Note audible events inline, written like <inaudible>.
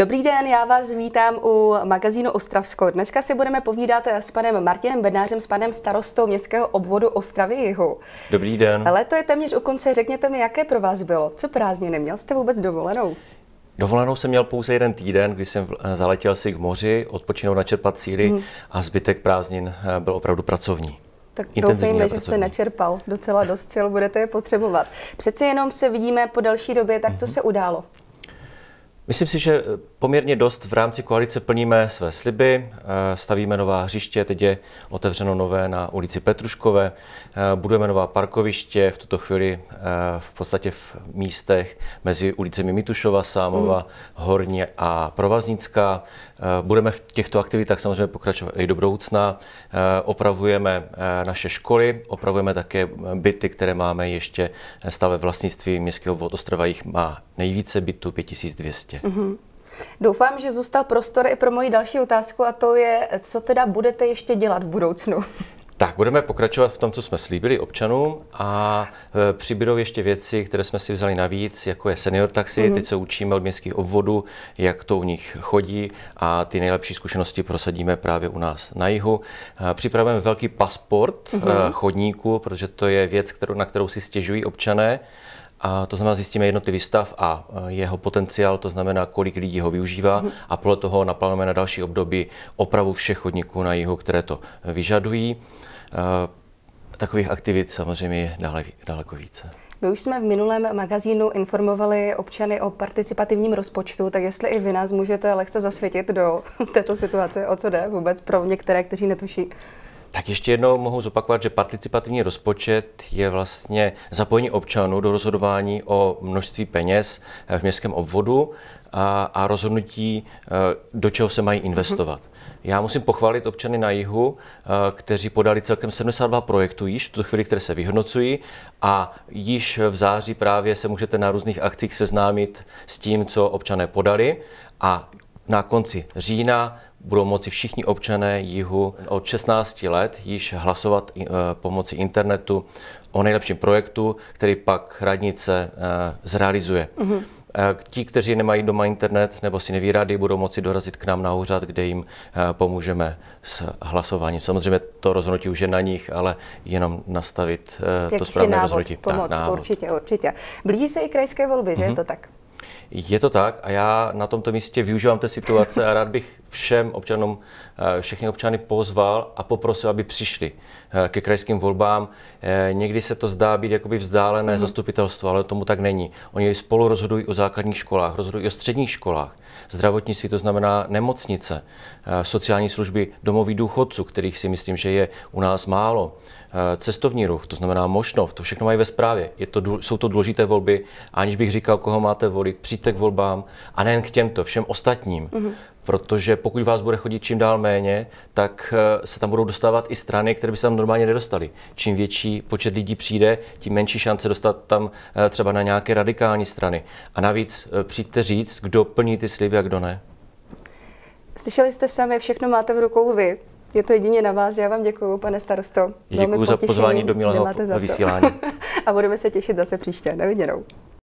Dobrý den, já vás vítám u magazínu Ostravsko. Dneska si budeme povídat eh, s panem Martinem Bednářem, s panem starostou městského obvodu Ostravy Jihu. Dobrý den. Leto je téměř u konce, řekněte mi, jaké pro vás bylo? Co prázdniny? Měl jste vůbec dovolenou? Dovolenou jsem měl pouze jeden týden, kdy jsem eh, zaletěl si k moři, odpočinout čerpat síly hmm. a zbytek prázdnin eh, byl opravdu pracovní. Tak doufejme, že jste načerpal docela dost sil, budete je potřebovat. Přece jenom se vidíme po další době, tak co mhm. se událo? Myslím si, že poměrně dost v rámci koalice plníme své sliby, eh, stavíme nová hřiště, teď je otevřeno nové na ulici Petruškové, eh, budeme nová parkoviště, v tuto chvíli eh, v podstatě v místech mezi ulicemi Mitušova, Sámova, mm. Horně a Provaznická. Budeme v těchto aktivitách samozřejmě pokračovat i do budoucna. Opravujeme naše školy, opravujeme také byty, které máme ještě stave vlastnictví městského vod Ostrava, jich má nejvíce bytů 5200. Mm-hmm. Doufám, že zůstal prostor i pro moji další otázku a to je, co teda budete ještě dělat v budoucnu? Tak, budeme pokračovat v tom, co jsme slíbili občanům a e, přibydou ještě věci, které jsme si vzali navíc, jako je senior taxi. Mm-hmm. Teď se učíme od městských obvodů, jak to u nich chodí a ty nejlepší zkušenosti prosadíme právě u nás na jihu. E, připravujeme velký pasport mm-hmm. chodníků, protože to je věc, kterou, na kterou si stěžují občané a to znamená, zjistíme jednotlivý stav a e, jeho potenciál, to znamená, kolik lidí ho využívá mm-hmm. a podle toho naplánujeme na další období opravu všech chodníků na jihu, které to e, vyžadují. E, takových aktivit samozřejmě je dále, daleko více. My už jsme v minulém magazínu informovali občany o participativním rozpočtu, tak jestli i vy nás můžete lehce zasvětit do <laughs> této situace, o co jde vůbec pro některé, kteří netuší. Tak ještě jednou mohu zopakovat, že participativní rozpočet je vlastně zapojení občanů do rozhodování o množství peněz eh, v městském obvodu a, a rozhodnutí, eh, do čeho se mají investovat. Já musím pochválit občany na jihu, eh, kteří podali celkem 72 projektů již v tuto chvíli, které se vyhodnocují a již v září právě se můžete na různých akcích seznámit s tím, co občané podali a na konci října budou moci všichni občané jihu od 16 let již hlasovat eh, pomocí internetu o nejlepším projektu, který pak radnice eh, zrealizuje. Mm-hmm. Ti, kteří nemají doma internet nebo si neví rady, budou moci dorazit k nám na úřad, kde jim pomůžeme s hlasováním. Samozřejmě to rozhodnutí už je na nich, ale jenom nastavit Jak to správné návod, rozhodnutí. Pomoc, tak, návod. určitě, určitě. Blíží se i krajské volby, že mm-hmm. je mhm. to tak? Je to tak a já na tomto místě využívám té situace a rád bych všem občanům, eh, všechny občany pozval a poprosil, aby přišli eh, ke krajským volbám. Eh, někdy se to zdá být jakoby vzdálené mm-hmm. zastupitelstvo, ale tomu tak není. Oni spolu rozhodují o základních školách, rozhodují o středních školách, zdravotnictví, to znamená nemocnice, sociální služby, domoví důchodců, kterých si myslím, že je u nás málo, cestovní ruch, to znamená Mošnov, to všechno mají ve správě. Je to, jsou to důležité volby, aniž bych říkal, koho máte volit, přijďte k volbám a nejen k těmto, všem ostatním. Mm-hmm protože pokud vás bude chodit čím dál méně, tak eh, se tam budou dostávat i strany, které by se tam normálně nedostaly. Čím větší počet lidí přijde, tím menší šance dostat tam eh, třeba na nějaké radikální strany. A navíc eh, přijďte říct, kdo plní ty sliby a kdo ne. Slyšeli jste sami, všechno máte v rukou vy. Je to jedině na vás. Já vám děkuji, pane starosto. Děkuji za pozvání do milého vysílání. <laughs> a budeme se těšit zase příště. Na viděnou.